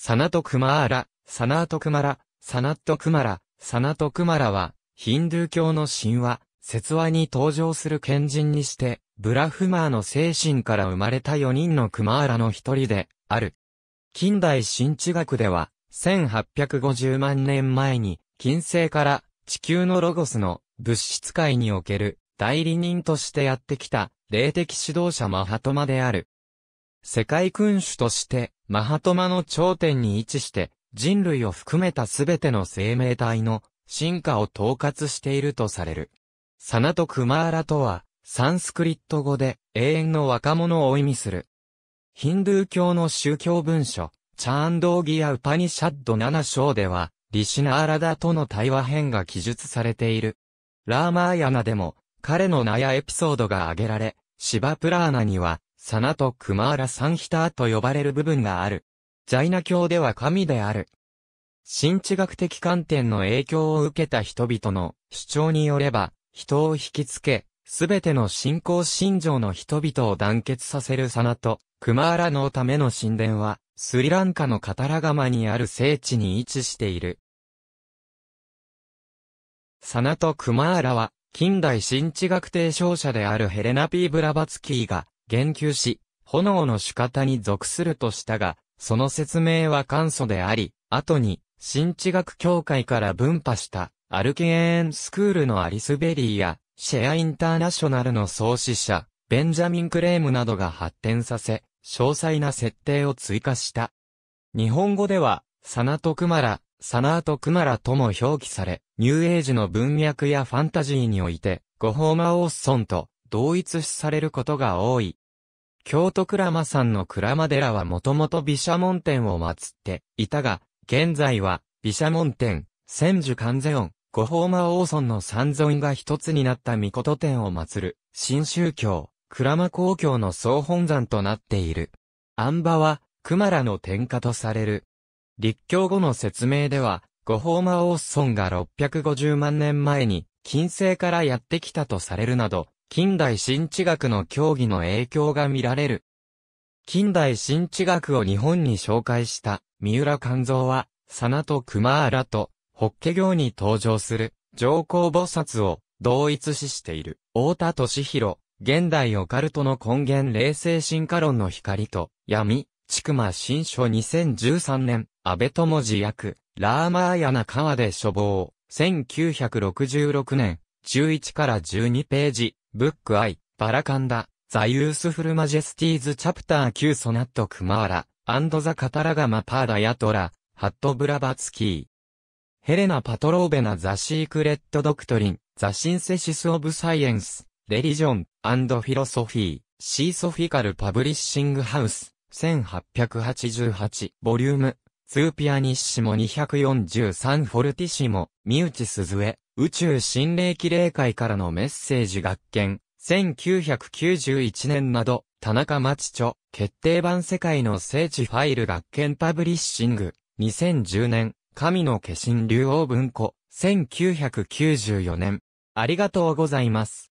サナトクマーラ、サナートクマラ、サナットクマラ、サナトクマラは、ヒンドゥー教の神話、説話に登場する賢人にして、ブラフマーの精神から生まれた4人のクマーラの一人で、ある。近代新知学では、1850万年前に、近世から地球のロゴスの物質界における代理人としてやってきた霊的指導者マハトマである。世界君主として、マハトマの頂点に位置して、人類を含めたすべての生命体の進化を統括しているとされる。サナトクマーラとは、サンスクリット語で永遠の若者を意味する。ヒンドゥー教の宗教文書、チャーンドーギア・ウパニシャッド7章では、リシナーラダとの対話編が記述されている。ラーマーヤナでも、彼のナヤエピソードが挙げられ、シバプラーナには、サナとクマーラ・サンヒターと呼ばれる部分がある。ジャイナ教では神である。新知学的観点の影響を受けた人々の主張によれば、人を引きつけ、すべての信仰信条の人々を団結させるサナと、クマーラのための神殿は、スリランカのカタラガマにある聖地に位置している。サナとクマーラは、近代新知学提唱者であるヘレナ・ピー・ブラバツキーが、言及し、炎の仕方に属するとしたが、その説明は簡素であり、後に、新知学協会から分派した、アルケーンスクールのアリスベリーや、シェアインターナショナルの創始者、ベンジャミン・クレームなどが発展させ、詳細な設定を追加した。日本語では、サナトクマラ、サナートクマラとも表記され、ニューエイジの文脈やファンタジーにおいて、ゴホーマ・オッソンと同一視されることが多い。京都倉間山の倉間寺はもともと毘沙門天を祀っていたが、現在は毘沙門天、千手観世音、五宝魔王尊の三尊が一つになった御事天を祀る、新宗教、倉間公共の総本山となっている。安馬は、熊らの天下とされる。立教後の説明では、五宝魔王尊が650万年前に、近世からやってきたとされるなど、近代新地学の競技の影響が見られる。近代新地学を日本に紹介した三浦勘蔵は、佐名と熊ラとッケ行に登場する上皇菩薩を同一視している太田敏弘、現代オカルトの根源冷静進化論の光と闇、ちくま新書2013年、安倍智字役、ラーマーヤナ川で処方。1966年、11から12ページ、ブックアイ、バラカンダ、ザ・ユースフル・マジェスティーズ・チャプター9ソナット・クマーラ、アンド・ザ・カタラガマ・パーダ・ヤトラ、ハット・ブラバツキー。ヘレナ・パトローベナ・ザ・シークレット・ドクトリン、ザ・シンセシス・オブ・サイエンス、レリジョン、アンド・フィロソフィー、シー・ソフィカル・パブリッシング・ハウス、1888、ボリューム、ツーピアニッシモ243フォルティシモ、チ内鈴江、宇宙心霊記霊会からのメッセージ学研、1991年など、田中町著、決定版世界の聖地ファイル学研パブリッシング、2010年、神の化身竜王文庫、1994年。ありがとうございます。